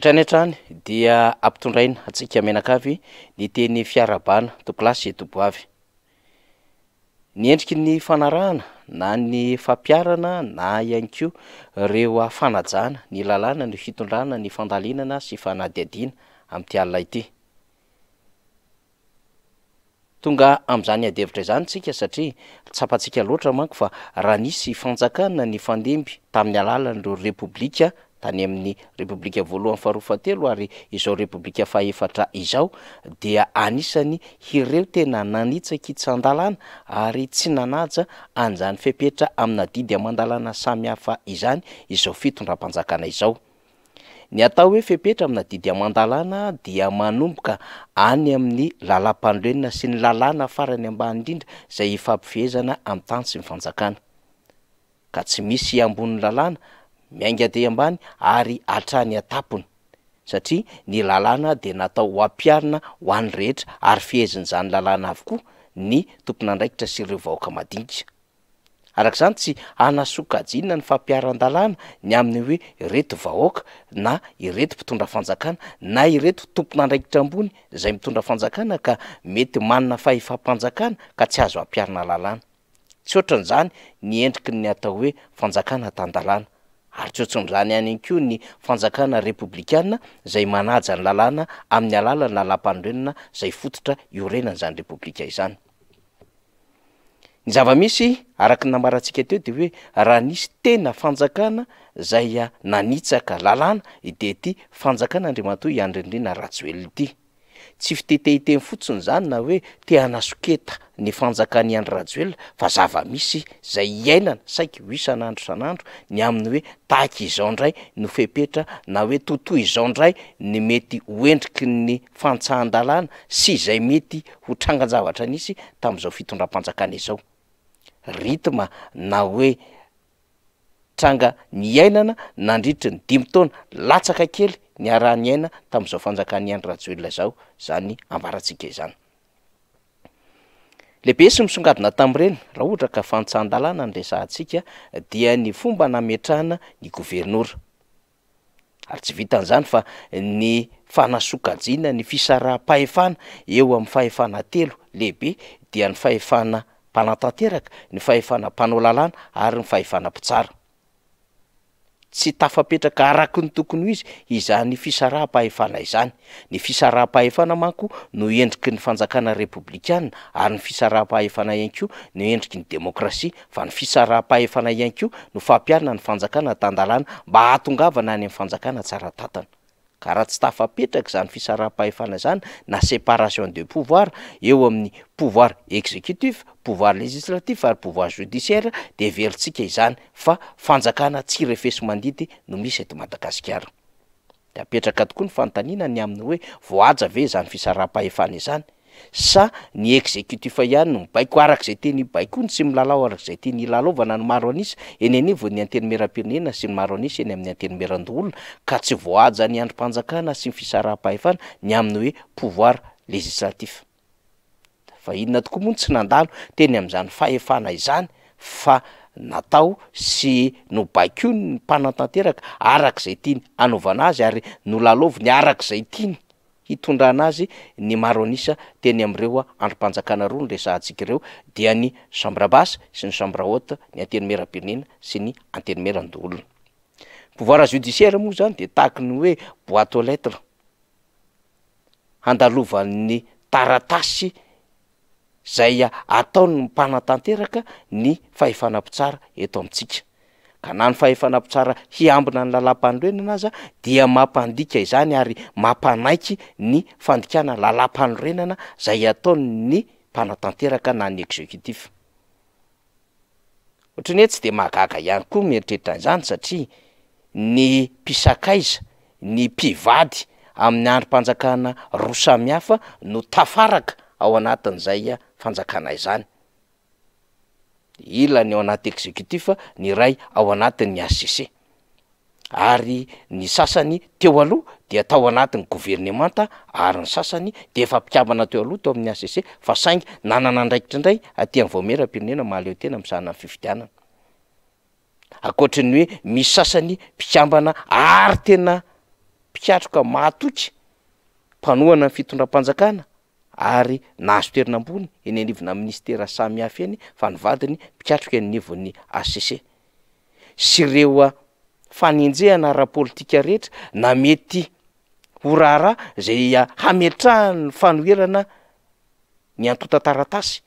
trany trany dia ampitondraina atsika menakavy ny teny fiarabana topolasy etopoany endriky ny anahna na ny fampiarana na iany keo reoafanajana ny lalàna ny fitondrana ny fandalinana sy fanadyadina amtyaaam'zanyadevitra zany tsika satria tsapantsika loatra manko fa raha nisy fanjakana ny fandemby tamin'ny alalany reo repoblika tany amin'ny repoblika voalohan'ny faharofa telo ary izao repoblika faefatra izao dia anisany ireo tena nanitsaky its an-dalàna ary tsy nanaja anjany fepetra aminadidy amandalana samyhafa izany izao fitondra-panjakana izao ny atao hoe fepetra amina didy amandalana dia manomboka any amin'ny lala-pandroenina sy ny lalàna farany ambany indrindra zay ifampifihezana amin'ny tany sy nyfanjakana ka tsy misy ambon'ny lalàna miainga de ambany ary atrany atapony satria ny lalàna de natao hampiarina hoany rehetra ary fihezin'izany lalàna avokoa ny tompona andraikitra si reo vahoaka madinika arak'izany tsy anasokajina ny fampiaran-dalàna ny aminy hoe reto vahoaka na ireto mpitondra fanjakana na ireto tomponandraikitra ambony zay mpitondra fanjakana ka mety manina fahefampanjakana ka tsy azo ampiarina lalàna tsy oatran'izany ny endriki ny atao hoe fanjakana tandalàna ary tsotsonrany ihany any ko ny fanjakana repoblikaa zay manaja ny lalàna amin'ny alàlany lalam-panodrenana zay fototra iorenana izany repoblika izany ny zava-misy araka ny namarantsika teo de hoe raha nisy tena fanjakana zay a nanitsaka lalàna de ty fanjakana andriamana toy ianydrendrena ratsy oelony ity tsy fitetehiteny fotsiny zany na hoe teanasoketa ny fanjakan' iandy rajoelona fa zava-misy zay iainana saiky hoisan'andro san'andro ny amin'ny hoe taky izao ndray nofepetra na hoe totoa izao indray ny mety hoendriky ny fantsahan-dalàna sy izay mety ho tranganjavatra anisy tami'izao fitondram-panjakana izao ritma na hoe nnanandit nyimtonalatskakely nyarahnyaina tami'zao fanjakanyanraelona zaoyaesongiatarey ohatakaantnana nyafanasokajina ny fisarahmpahefana eo amin'ny fahefanatelo lehibedia ny fahefana mpalatanteraka ny fahefana mpanao lalàna ary ny fahefanampitsara tsy tafapetraka araky ny tokony ho izy iza ny fisaraha m-pahefana izany ny fisaram-pahefana manko no endriky ny fanjakana repoblikana ary ny fisaraham-pahefana ihany ko no endriky ny demokrasia fa ny fisaraha m-pahefana ihany koa no fampianana ny fanjakana tandalàna mba atongavana any amin'ny fanjakana tsaratantana ka raha tsy tafapetraka izany fisaram-pahefana izany na separation de pouvoir eo amin'ny pouvoir exécutif pouvoir legislatif ary pouvoir judiciaira de verintsika izany fa fanjakana tsi rehefeso mandidy no misy eto madagasikara de apetraka tokoa ny fanotanina ny amin'ny hoe voaja ave izany fisaram-pahefana izany sa ny executif ihany no mibaiko arak'izay teny i baiko o ny sy milalao arak'izay tiny lalaovana ny maro anisa enyny vao ny anteny meram-pirinena sy ny maro anisa eny amin'ny anteny merandoolona ka tsy voajany androm-panjakana sy my fisaraham-pahefana ny amin'ny hoe pouvoir legislatif fa inona tokoa moano tsy nandalo teny am'izany fahefana izany fa natao sy no baik iony mpanatanteraka arak' izay tiany anaovana azy ary no lalaoviny arak'izay tiny hitondraanazy ny maro anisa teny am'ireoa androm-panjakana roa nolesahantsikareo dia ny sambrabasy sy ny shambraota ny antenymerampirnena sy ny antenimerandoolona povoira judiciaira moa zany de tahaky ny hoe boite lettre handalovan'ny taratasy zaya ataon'ny mpanatanteraka ny fahefanam-pitsara eto amintsika ka na ny fahefanampitsara hiambina ny lalampanorenana azaa dia mampandika izany ary mampanaiky ny fandikana lalam-panorenana zay ataon ny mpanatanteraka na ny executif ohatrany he tsy de magaka ihany koa miritreritra izany satria ny mpisakaiza ny mpivady amin'ny andro mpanjakana roa samihafa no tafaraka ao anatin'izay a fanjakana izany ilany ao anaty exekutif ny ray ao anatin'ny acse ary ny sasany teo aloha de atao anatin'ny gouvernemanta ary ny sasany de efa mpikambana teo aloha teo amin'ny acse fa saingy nanana ndraikitraindray atya ny voamera ampirenena maleo tena mzahana ny fifidianana akoatrany hoe misy sasany mpikambana ary tena mpikatroka matoky mpanohana ny fitondra-panjakana ary nahazo toerinambony eny aniovona ministera samy hafy eny fa nivadiny mpikatroka eny nivon'ny acc sy reo a fanenjehana rapolitika rehetra na mety horara zaya hametrahany fanoelana ny antota taratasy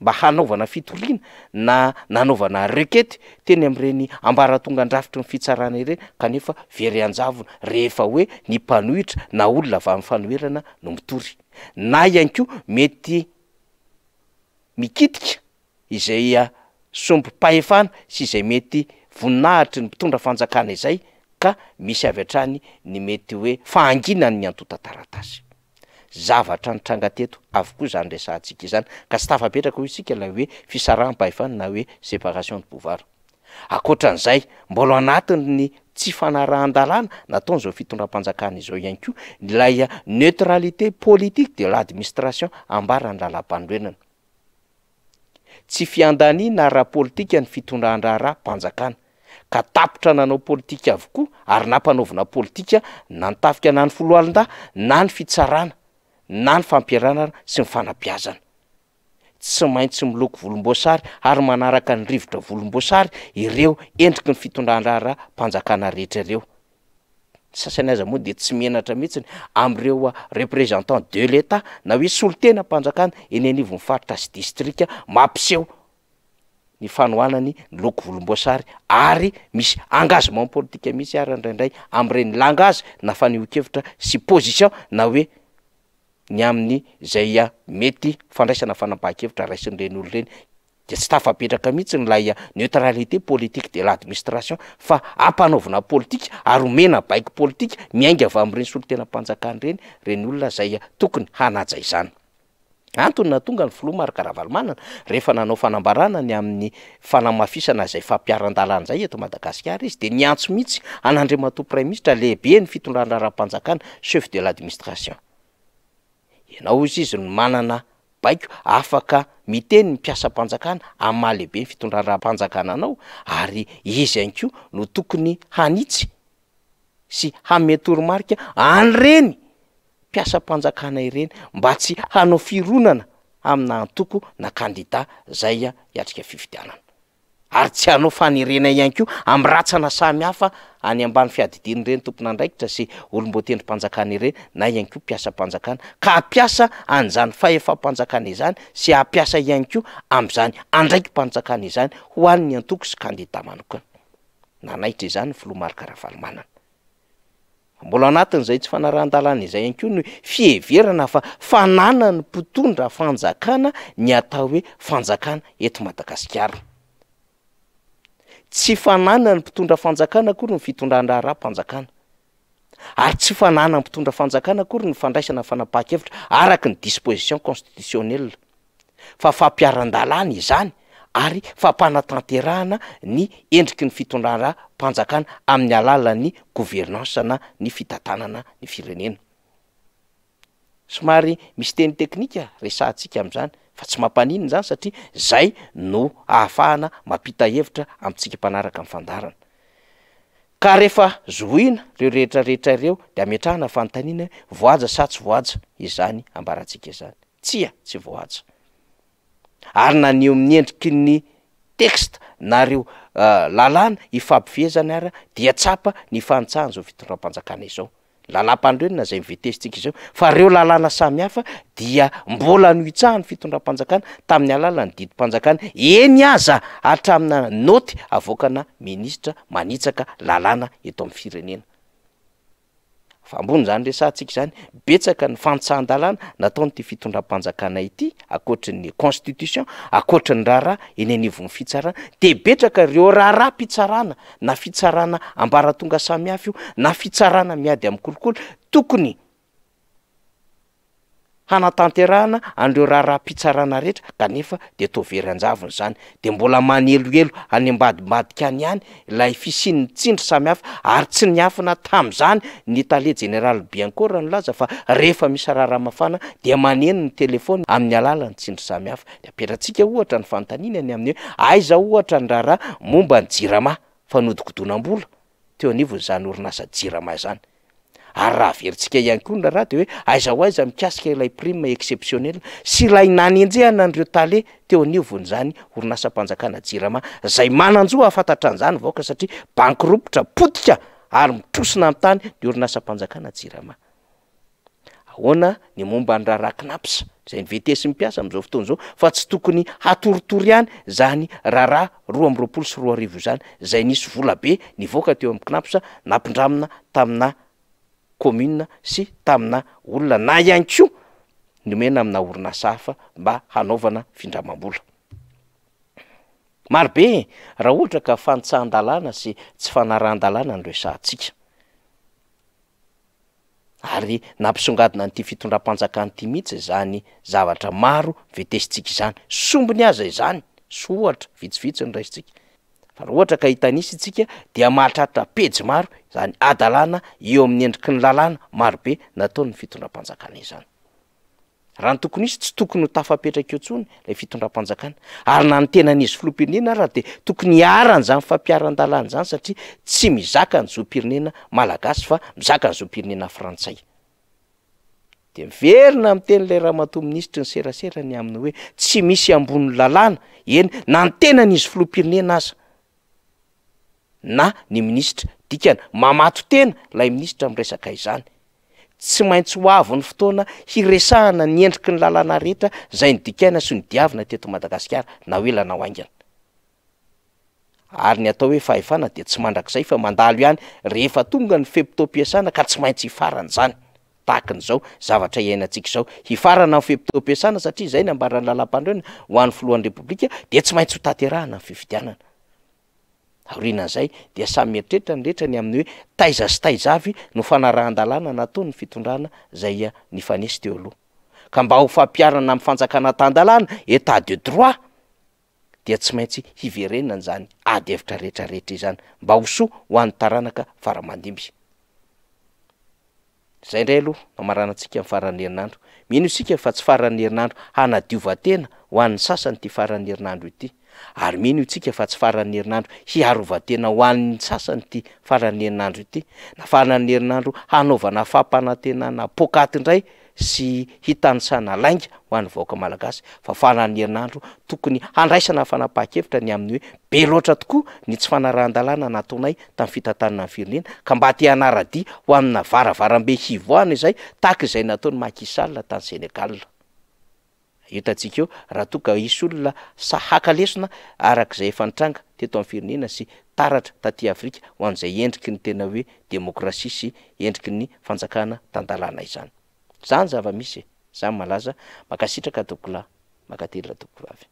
mba hanaovana fitoriana na nanaovana rekety teny ami'ireny ambara tonga ndrafitry ny fitsarana ireny kanefa very anjavona rehefa hoe ni mpanohitra na olona ava mn'nyfanoelana no mitory na ihany keo mety mikitika izaya ah, somby pahefana sy izay mety voninahitry ny mpitondra fanjakana izay ka misy avy atrany ny mety hoe fahanginany antota taratasy zavatrany trangateto avokoa zany resa ntsika izany ka sy tafapetraka ho itsika lah hoe fisarahany pahefana na hoe separation de pouvart akotran'izay mbola anatin' ny tsy fanarahan-dalàna nataon'zao fitondram-mpanjakana izao ihany koa nlaya neutralité politique de l'administration ambara ny lala-pandroenana tsy fiandaniana ra politika ny fitondraan-drahrampanjakana ka tapotra nanao politika avokoa ary nampanaovana politika na ntafika na ny folohalindaha na ny fitsarana na ny fampiarana sy ny fanampiazana tsy maintsy miloko volomboasary ary manaraka ny rivotra volomboasary ireo endriky ny fitondrandra ra mpanjakana rehetra reo sasany aza moa de tsy mienatra mihitsiny amreoa représentant de l'etat na hoe solotena mpanjakana eny anivo nyfaritra sy distrika mampiseho ny fanohoanany nyloko volomboasary ary misy angazement politikua mihitsy arya indraindray am'ireo ny langazy na fa niokevitra sy position na hoe ny amin'ny zaya ah, mety fandraisana fanabahkevitra raisinyreny olo reny de tsy tafapetraka mihitsy nylaya ah, neutralité politique de l'administration fa ampanaovana politika ary omena baiky politika miainga av am'reny solo tenampanjakany reny reny olona zaya ah, tokony hanajay zany antony na tonga ny lomarkaraalmanana rehefa nanao fanambarana ny amin'ny fanamafisana zay fampiaran-dalan' zay eto madagasikara izy de ny antso mihitsy anandrimatopray misitra lehibe ny fitondranraraha-panjakany chef de l'administration ianao izy izy no manana baiko afaka miteny ny mpiasam-panjakana am'nymahalehibe ny fitondranrahampanjakana anao ary izy any keo no tokony hanitsy sy hametoro marika any reny piasampanjakana ireny mba tsy hanao fironana aminany toko na kandida zay a hiatrika fivitianana ary tsy anao fanerena ihany ko am'y ratsana samy hafa any ambany fiadidin reny tompony andraikitra sy olombotendrympanjakana ireny na iany ko piasampanjakana ka apiasa anizany fa efa mpanjakana izany sy ampiasa iany ko am'izany andraiky mpanjakana izany ho annyantoko sy kndddamanoanananaitra izany lomakarahaalmanana mbola anatin' zay tsy fanarandalana izay ian ko no fiheverana fa fananany mpitondra fanjakana ny atao hoe fanjakana eto madagasikara tsy fanana ny mpitondra fanjakana kory ny fitondrandrarampanjakana ary tsy fananany mpitondra fanjakana akory ny fandraisana y fanapaha-kevitra araky ny disposition constitutionela fa fampiaran-dalàna izany ary fampanatanterahana ny endriky ny fitondradrampanjakana amin'ny alalany gouvernansana ny fitantanana ny firenena somary misy teny teknika resantsika amn'izany fa tsy mampaniny zany satria zay no ahafahana mampita hevitra amtsika mpanaraka ami'yfandarana ka rehefa zohoiana reo rehetrarehetra reo de ametrahana fanontaniana voaja sa tsy voaja izany ambarantsika izany tsy a tsy voaja ary nanyeo miyendriky ny tekxta nareo ah, lalàna hifampifehezany arya dia tsapa ny fantsahanazao fitondrampanjakana izao lalam-pandreny na zay mivetesytsika izao fa reo lalàna samy hafa dia mbola noitsahany fitondram-panjakana tamin'ny alalany didim-panjakana eny aza atramina noty avoaka na ministra manitsaka lalàna eto amin'ny firenena fa ambony zany re santsika izany betsaka ny fantsahan-dalàna nataony ty fitondram-panjakana ity akotran'ny constitution akoatrany raharaha eny nivo 'ny fitsarana de betraka reo raharaha mpitsarana na fitsarana ambara tonga samihafy io na fitsarana miady amin'ny kolokolo tokony hanatanterahana andreo raharahampitsarana rehetra kanefa de tovery anjaviny zany de mbola maneloelo any ambadimbadika any any lay fisiny ny tsindry samyhafa ary tsy ny afina tamn'izany ny tale general biankor nolaza fa rehefa misy raharahamafana de maneny ny telefony amin'ny alala ny tsindry samyhafa de apetrantsika ohatra ny fanotanina ny amin'ny hoe ay zaho ohatra ny raha raha momba ny jiramah fa nodikodonambola teo anivon'zany orinasa jiramah zany ary rahaverintsika iany kony raharaha de hoe aizahoa iza mikasika lay pri eceptionel sy lay nanyenjeanandreo tale teonnzany ornasampanjakanarama zay mananjo ahafatatra anzany vaka satiamnyonanaknabrhrahaiazayetesy piasaamzaofotonzao fa tsy tokony atoritory any h oaysy e nyvkateo am' kiapsa napindramina tamina kommunia sy tamina olona na ihany ko nomena amina orina safa mba hanaovana findramam-bola marobe raha ohatra ka fanitsahan-dalàna sy tsy fanarahan-dalàna ny reo santsika ary nampisongadina nyty fitondram-panjakany ity mihitsy zany zavatra maro vetesitsika izany sombony aza izany s ohatra vitsivitsy ny raisitsika rhaohatra ka hitanisy itsika di mahatratra pejy maro zany adalàna eo amin'ny endriki ny lalàna marobe nataony fitondra-panjakana ianyrahany tokony izy tsy tokony hotafapetrak eotsony la fitondrampanjakana ary nanotenan'izy filoampirnena rah de tokony iarany zany fampiarandalana zany satria tsy mizaka ny zompirnena malagasy fa mizaka ny zompirnena frantsay de miverona amyteny lay rahamato ministrany seraserany aminy hoe tsy misy amboniny lalàna eny na nytena n'izy filoampirinena aza nyministradikana mamato tena lay ministra m' resaka izany tsy maintsy hoaviny fotoana hiresahana ny endriky ny lalàna reheta zay ny dikaina sy nydinatoihany rehefa tonga ny fempitompiasana ka tsy maintsy hifarany zanytahakin'zaoavtriainantsikao hifarana fempitompiasana satria zay ny ambarany lala-pandreony hoan'ny folohan'ny repblika de tsy maintsy hotaterahana an fivitianana inazay de samy mieritreritra ny reetrany amin'ny hoe taizasytaizavy no fanarahan-dalàna natao ny fitondrana zay ananesy teo aloha ka mba ho fampiarana ami'yfanjakana tandalàna etat de droit dea tsy maintsy hiverenany zany ady evitra rehetrarehetra izany mba hohoan'nykoantsika faranyerinandro mino isika fa tsy farany herinandro hanadiovatena hoan'ny sasany ty farany herinandro ity ary miny io tsika fa tsy fahrany erinandro hiarovatena ho an'ny sasany ty faranyerinandro ity na fahnany erinandro hanaovana fampana tenana pokaty indray sy hitanysanalainga ho any vaoaka malagasy fa afahanany herinandro tokony handraisana fanapaha-kevitra ny aminy hoe be loatra tokoa ny tsy fanarahan-dalàna nataonay tamin'ny fitantanana ny firinena ka mba ty anaradia ho anina varavaram-be hivoana izay taky izay nataony makisala tany senegala io tantsika eo raha toga isy olona sahaka lesona arak'izay efanitranga teto amn'ny firinena sy taratra taty afrika ho an'izay endriky ny tena hoe demokrasia sy endriky ny fanjakana tandalàna izany zany zava misy e. zany malaza makasitraka tokolay makatelya tookola avy